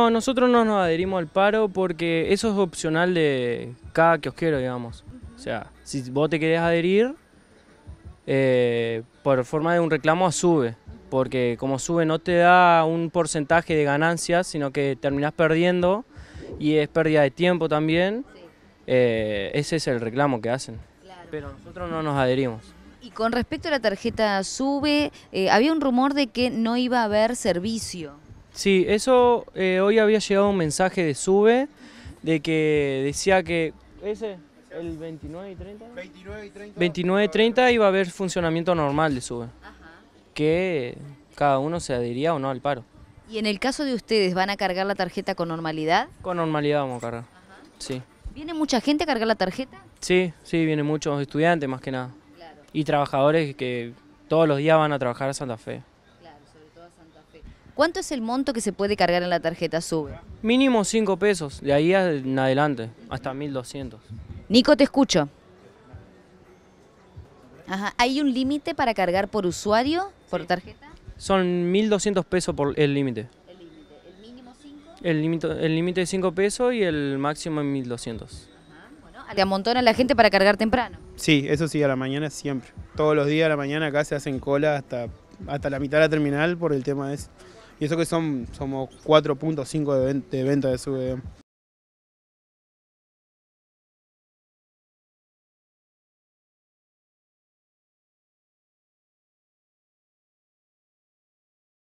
No, nosotros no nos adherimos al paro porque eso es opcional de cada kiosquero, digamos. O sea, si vos te querés adherir, eh, por forma de un reclamo a sube, porque como sube no te da un porcentaje de ganancias, sino que terminás perdiendo y es pérdida de tiempo también. Eh, ese es el reclamo que hacen. Pero nosotros no nos adherimos. Y con respecto a la tarjeta SUBE, eh, había un rumor de que no iba a haber servicio. Sí, eso eh, hoy había llegado un mensaje de SUBE de que decía que ese, el 29 y 30. 29 y 30. 29 y 30 iba a haber funcionamiento normal de SUBE. Que cada uno se adhería o no al paro. ¿Y en el caso de ustedes, van a cargar la tarjeta con normalidad? Con normalidad vamos a cargar, Ajá. sí. ¿Viene mucha gente a cargar la tarjeta? Sí, sí, vienen muchos estudiantes más que nada. Y trabajadores que todos los días van a trabajar a Santa Fe. ¿Cuánto es el monto que se puede cargar en la tarjeta SUBE? Mínimo 5 pesos, de ahí en adelante, hasta 1200. Nico, te escucho. Ajá. ¿Hay un límite para cargar por usuario, por tarjeta? Son 1200 pesos por el límite. ¿El límite? ¿El 5? El límite de 5 pesos y el máximo es 1200. ¿Te Bueno, amontona la gente para cargar temprano. Sí, eso sí, a la mañana siempre. Todos los días a la mañana acá se hacen cola hasta hasta la mitad de la terminal por el tema de Y eso que son, somos 4.5 de, de venta de sube.